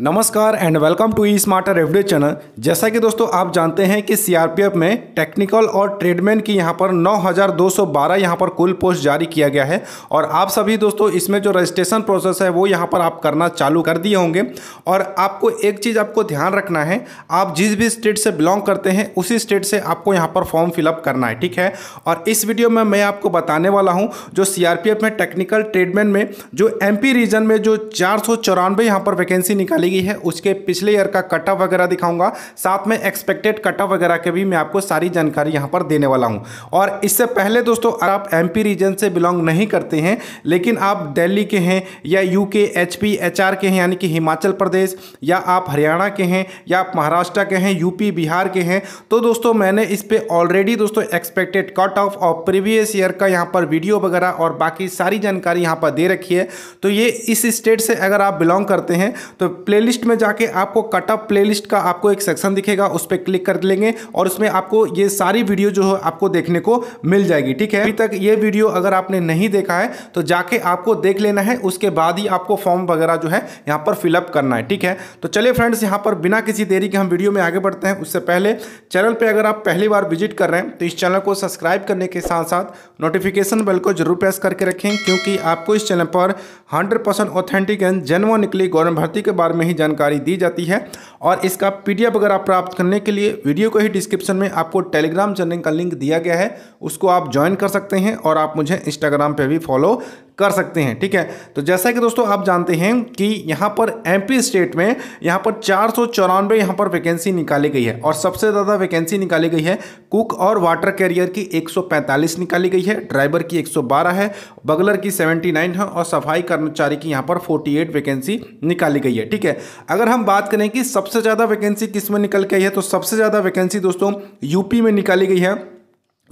नमस्कार and welcome to E smarter everyday channel जैसा कि दोस्तों आप जानते हैं कि सीआरपीएफ में टेक्निकल और ट्रेडमैन की यहां पर 9,212 यहाँ पर कुल पोस्ट जारी किया गया है और आप सभी दोस्तों इसमें जो रजिस्ट्रेशन प्रोसेस है वो यहां पर आप करना चालू कर दिए होंगे और आपको एक चीज़ आपको ध्यान रखना है आप जिस भी स्टेट से बिलोंग करते हैं उसी स्टेट से आपको यहाँ पर फॉर्म फिलअप करना है ठीक है और इस वीडियो में मैं आपको बताने वाला हूँ जो सी में टेक्निकल ट्रेडमैन में जो एम रीजन में जो चार सौ पर वैकेंसी निकाली लीग है उसके पिछले ईयर का कट ऑफ वगैरह दिखाऊंगा साथ में एक्सपेक्टेड कट ऑफ वगैरह के भी मैं आपको सारी जानकारी यहाँ पर देने वाला हूँ और इससे पहले दोस्तों अगर आप एम रीजन से बिलोंग नहीं करते हैं लेकिन आप दिल्ली के हैं या यू के एच के हैं यानी कि हिमाचल प्रदेश या आप हरियाणा के हैं या आप महाराष्ट्र के हैं यूपी बिहार के हैं तो दोस्तों मैंने इस पर ऑलरेडी दोस्तों एक्सपेक्टेड कट ऑफ और प्रीवियस ईयर का यहाँ पर वीडियो वगैरह और बाकी सारी जानकारी यहाँ पर दे रखी है तो ये इस स्टेट से अगर आप बिलोंग करते हैं तो प्ले प्लेलिस्ट में जाके आपको कट अप प्लेलिस्ट का आपको एक सेक्शन दिखेगा उस पर क्लिक कर लेंगे और उसमें आपको ये सारी वीडियो जो है आपको देखने को मिल जाएगी ठीक है अभी तक ये वीडियो अगर आपने नहीं देखा है तो जाके आपको देख लेना है उसके बाद ही आपको फॉर्म वगैरह जो है यहाँ पर फिलअप करना है ठीक है तो चलिए फ्रेंड्स यहाँ पर बिना किसी देरी के हम वीडियो में आगे बढ़ते हैं उससे पहले चैनल पर अगर आप पहली बार विजिट कर रहे हैं तो इस चैनल को सब्सक्राइब करने के साथ साथ नोटिफिकेशन बेल को जरूर प्रेस करके रखें क्योंकि आपको इस चैनल पर हंड्रेड परसेंट ऑथेंटिक एंड जन्म निकली गौरव भर्ती के बारे में में ही जानकारी दी जाती है और इसका पीडीएफ अगर आप प्राप्त करने के लिए वीडियो को ही डिस्क्रिप्शन में आपको टेलीग्राम चैनल का लिंक दिया गया है उसको आप ज्वाइन कर सकते हैं और आप मुझे इंस्टाग्राम पर भी फॉलो कर सकते हैं ठीक है तो जैसा कि दोस्तों आप जानते हैं कि यहाँ पर एमपी स्टेट में यहाँ पर चार सौ चौरानवे यहाँ पर वैकेंसी निकाली गई है और सबसे ज़्यादा वैकेंसी निकाली गई है कुक और वाटर कैरियर की 145 निकाली गई है ड्राइवर की 112 है बगलर की 79 है और सफाई कर्मचारी की यहाँ पर 48 वैकेंसी निकाली गई है ठीक है अगर हम बात करें कि सब सबसे ज़्यादा वैकेंसी किस में निकल के आई है तो सबसे ज़्यादा वैकेंसी दोस्तों यूपी में निकाली गई है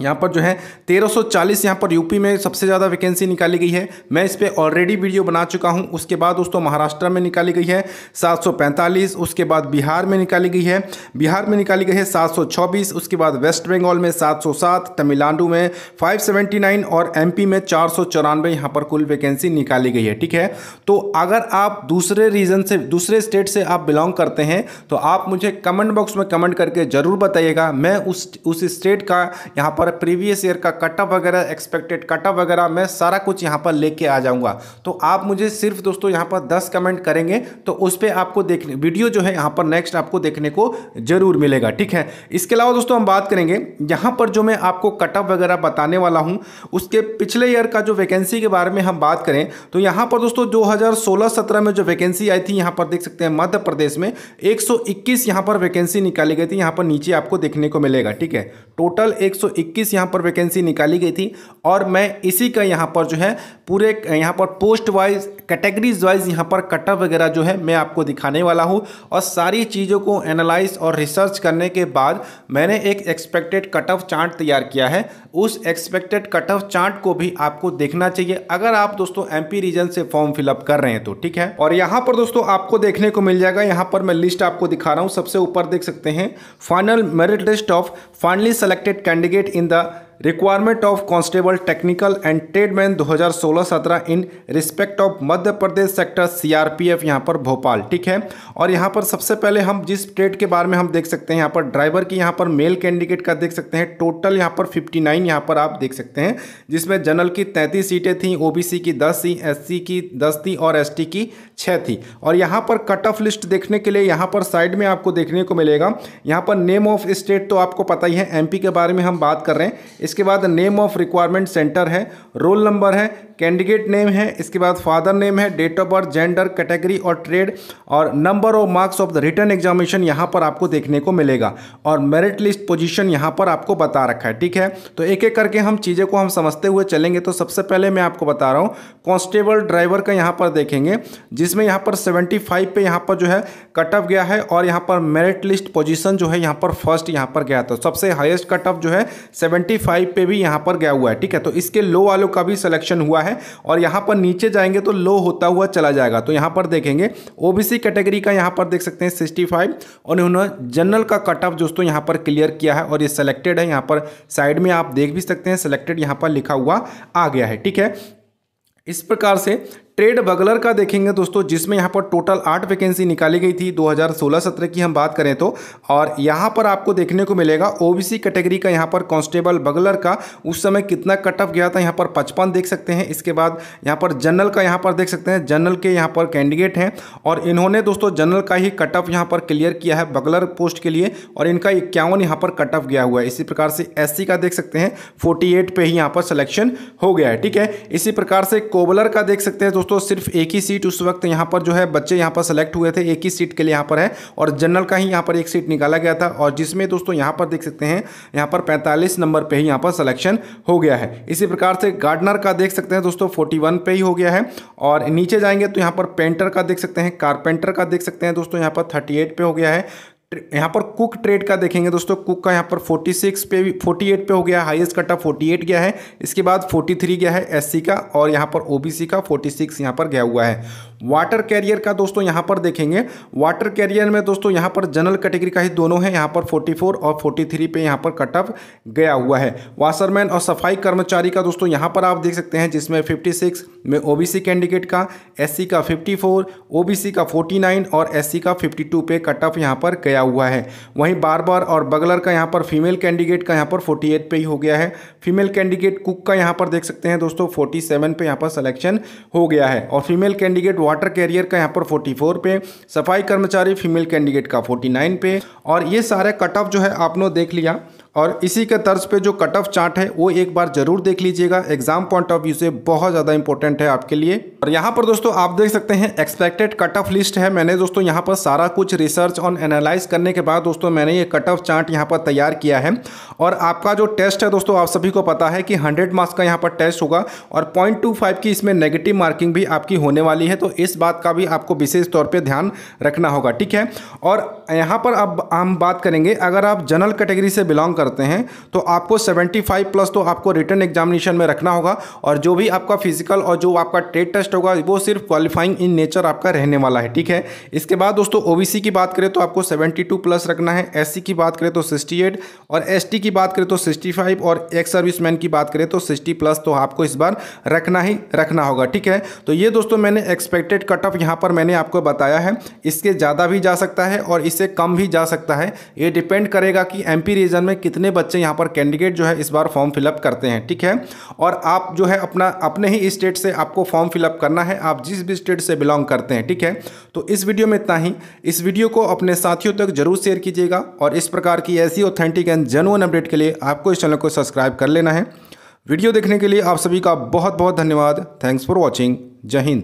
यहाँ पर जो है 1340 यहाँ पर यूपी में सबसे ज़्यादा वैकेंसी निकाली गई है मैं इस पर ऑलरेडी वीडियो बना चुका हूँ उसके बाद दोस्तों महाराष्ट्र में निकाली गई है 745 उसके बाद बिहार में निकाली गई है बिहार में निकाली गई है 726 उसके बाद वेस्ट बंगाल में 707 तमिलनाडु में 579 और एम में चार सौ यहाँ पर कुल वैकेंसी निकाली गई है ठीक है तो अगर आप दूसरे रीजन से दूसरे स्टेट से आप बिलोंग करते हैं तो आप मुझे कमेंट बॉक्स में कमेंट करके ज़रूर बताइएगा मैं उस उस स्टेट का यहाँ पर और प्रीवियस ईयर का कटअप वगैरह एक्सपेक्टेड कटअप वगैरह मैं सारा कुछ यहाँ पर लेके आ जाऊँगा तो आप मुझे सिर्फ दोस्तों यहाँ पर दस कमेंट करेंगे तो उस पर आपको देखने वीडियो जो है यहाँ पर नेक्स्ट आपको देखने को जरूर मिलेगा ठीक है इसके अलावा दोस्तों हम बात करेंगे यहाँ पर जो मैं आपको कटअप वगैरह बताने वाला हूँ उसके पिछले ईयर का जो वैकेंसी के बारे में हम बात करें तो यहाँ पर दोस्तों दो हज़ार में जो वैकेंसी आई थी यहाँ पर देख सकते हैं मध्य प्रदेश में 121 यहाँ पर वैकेंसी निकाली गई थी यहाँ पर नीचे आपको देखने को मिलेगा ठीक है टोटल एक इक्कीस यहाँ पर वैकेंसी निकाली गई थी और मैं इसी का यहाँ पर जो है पूरे यहाँ पर पोस्ट वाइज कैटेगरीज वाइज यहाँ पर कटअप वगैरह जो है मैं आपको दिखाने वाला हूँ और सारी चीज़ों को एनालाइज और रिसर्च करने के बाद मैंने एक एक्सपेक्टेड कटअप चार्ट तैयार किया है उस एक्सपेक्टेड कटअप चार्ट को भी आपको देखना चाहिए अगर आप दोस्तों एमपी रीजन से फॉर्म फिलअप कर रहे हैं तो ठीक है और यहाँ पर दोस्तों आपको देखने को मिल जाएगा यहाँ पर मैं लिस्ट आपको दिखा रहा हूँ सबसे ऊपर देख सकते हैं final merit list of finally selected candidate in hakkında requirement of constable technical and tradesman 2016-17 in respect of Madhya Pradesh sector CRPF यहाँ पर भोपाल ठीक है और यहाँ पर सबसे पहले हम जिस ट्रेड के बारे में हम देख सकते हैं यहाँ पर ड्राइवर की यहाँ पर मेल कैंडिडेट का देख सकते हैं टोटल यहाँ पर फिफ्टी नाइन यहाँ पर आप देख सकते हैं जिसमें जनरल की तैंतीस सीटें थी ओ की दस थी एस की दस थी और एस की छः थी और यहाँ पर कट ऑफ लिस्ट देखने के लिए यहाँ पर साइड में आपको देखने को मिलेगा यहाँ पर नेम ऑफ स्टेट तो आपको पता ही है एम के बारे में हम बात कर रहे हैं इसके बाद नेम ऑफ रिक्वायरमेंट सेंटर है रोल नंबर है कैंडिडेट नेम है इसके बाद फादर नेम है date of birth gender category और ट्रेड और number of marks of the return examination यहाँ पर आपको देखने को मिलेगा और मेरिट लिस्ट पोजिशन यहाँ पर आपको बता रखा है ठीक है तो एक एक करके हम चीज़ें को हम समझते हुए चलेंगे तो सबसे पहले मैं आपको बता रहा हूँ कॉन्स्टेबल ड्राइवर का यहाँ पर देखेंगे जिसमें यहाँ पर सेवेंटी फाइव पे यहाँ पर जो है कट ऑफ गया है और यहाँ पर मेरिट लिस्ट पोजिशन जो है यहाँ पर फर्स्ट यहाँ पर गया था सबसे हाइस्ट कट ऑफ जो है सेवेंटी फाइव फाइव पे भी यहाँ पर गया हुआ है ठीक है तो इसके लो वालों का भी सिलेक्शन हुआ है और यहाँ पर नीचे जाएंगे तो लो होता हुआ चला जाएगा तो यहाँ पर देखेंगे ओबीसी कैटेगरी का यहाँ पर देख सकते हैं सिक्सटी और इन्होंने जनरल का कट ऑफ दोस्तों यहाँ पर क्लियर किया है और ये सेलेक्टेड है यहाँ पर साइड में आप देख भी सकते हैं सेलेक्टेड यहाँ पर लिखा हुआ आ गया है ठीक है इस प्रकार से ट्रेड बगलर का देखेंगे दोस्तों जिसमें यहाँ पर टोटल आठ वैकेंसी निकाली गई थी 2016-17 की हम बात करें तो और यहाँ पर आपको देखने को मिलेगा ओबीसी कैटेगरी का यहाँ पर कांस्टेबल बगलर का उस समय कितना कट ऑफ गया था यहाँ पर पचपन देख सकते हैं इसके बाद यहाँ पर जनरल का यहाँ पर देख सकते हैं जनरल के यहाँ पर कैंडिडेट हैं और इन्होंने दोस्तों जनरल का ही कट ऑफ यहाँ पर क्लियर किया है बगलर पोस्ट के लिए और इनका इक्यावन यहाँ पर कट ऑफ गया हुआ है इसी प्रकार से एस का देख सकते हैं फोर्टी पे ही यहाँ पर सिलेक्शन हो गया है ठीक है इसी प्रकार से कोबलर का देख सकते हैं दोस्तों दोस्तों सिर्फ एक ही सीट उस वक्त यहाँ पर जो है बच्चे यहाँ पर सेलेक्ट हुए थे एक ही सीट के लिए यहाँ पर है और जनरल का ही यहाँ पर एक सीट निकाला गया था और जिसमें दोस्तों यहाँ पर देख सकते हैं यहाँ पर पैंतालीस नंबर पर ही यहाँ पर सलेक्शन हो गया है इसी प्रकार से गार्डनर का देख सकते हैं दोस्तों फोर्टी पे ही हो गया है और नीचे जाएंगे तो यहाँ पर पेंटर का देख सकते हैं कारपेंटर का देख सकते हैं दोस्तों यहाँ पर थर्टी पे हो गया है यहाँ पर कुक ट्रेड का देखेंगे दोस्तों कुक का यहाँ पर 46 पे भी 48 पे हो गया हाईएस्ट ऑफ फोर्टी गया है इसके बाद 43 गया है एससी का और यहाँ पर ओबीसी का 46 यहाँ पर गया हुआ है वाटर कैरियर का दोस्तों यहाँ पर देखेंगे वाटर कैरियर में दोस्तों यहाँ पर जनरल कैटेगरी का ही दोनों है यहाँ पर 44 और 43 पे यहाँ पर कट ऑफ गया हुआ है वाशरमैन और सफाई कर्मचारी का दोस्तों यहाँ पर आप देख सकते हैं जिसमें 56 में ओबीसी कैंडिडेट का एससी का 54 ओबीसी का 49 और एस का 52 पे कट ऑफ यहाँ पर गया हुआ है वहीं बार और बगलर का यहाँ पर फीमेल कैंडिडेट का यहाँ पर फोर्टी पे ही हो गया है फीमेल कैंडिडेट कुक का यहाँ पर देख सकते हैं दोस्तों फोर्टी पे यहाँ पर सिलेक्शन हो गया है और फीमेल कैंडिडेट वाटर कैरियर का यहाँ पर 44 पे सफाई कर्मचारी फीमेल कैंडिडेट का 49 पे और ये सारे कट ऑफ जो है आपने देख लिया और इसी के तर्ज पे जो कट ऑफ चार्ट है वो एक बार जरूर देख लीजिएगा एग्जाम पॉइंट ऑफ व्यू से बहुत ज़्यादा इंपॉर्टेंट है आपके लिए और यहाँ पर दोस्तों आप देख सकते हैं एक्सपेक्टेड कट ऑफ लिस्ट है मैंने दोस्तों यहाँ पर सारा कुछ रिसर्च और एनालाइज करने के बाद दोस्तों मैंने ये कट ऑफ चार्ट यहाँ पर तैयार किया है और आपका जो टेस्ट है दोस्तों आप सभी को पता है कि हंड्रेड मार्क्स का यहाँ पर टेस्ट होगा और पॉइंट की इसमें नेगेटिव मार्किंग भी आपकी होने वाली है तो इस बात का भी आपको विशेष तौर पर ध्यान रखना होगा ठीक है और यहाँ पर अब हम बात करेंगे अगर आप जनरल कैटेगरी से बिलोंग कर करते हैं तो आपको 75 प्लस तो आपको रिटर्न एग्जामिनेशन में रखना होगा और जो भी आपका फिजिकल और जो आपका ट्रेड टेस्ट होगा वो सिर्फ क्वालिफाइंग इन नेचर आपका रहने वाला है ठीक है इसके बाद दोस्तों ओ की बात करें तो आपको सेवेंटी प्लस रखना है एस की बात करें तो सिक्सटी और एस की बात करें तो सिक्सटी और एक्स सर्विस की बात करें तो सिक्सटी प्लस तो आपको इस बार रखना ही रखना होगा ठीक है तो ये दोस्तों मैंने एक्सपेक्टेड कट ऑफ यहाँ पर मैंने आपको बताया है इसके ज़्यादा भी जा सकता है और इससे कम भी जा सकता है ये डिपेंड करेगा कि एमपी रीजन में कितने जितने बच्चे यहाँ पर कैंडिडेट जो है इस बार फॉर्म फिलअप करते हैं ठीक है और आप जो है अपना अपने ही स्टेट से आपको फॉर्म फिलअप करना है आप जिस भी स्टेट से बिलोंग करते हैं ठीक है तो इस वीडियो में इतना ही इस वीडियो को अपने साथियों तक जरूर शेयर कीजिएगा और इस प्रकार की ऐसी ऑथेंटिक एंड जेनुअन अपडेट के लिए आपको इस चैनल को सब्सक्राइब कर लेना है वीडियो देखने के लिए आप सभी का बहुत बहुत धन्यवाद थैंक्स फॉर वॉचिंग जय हिंद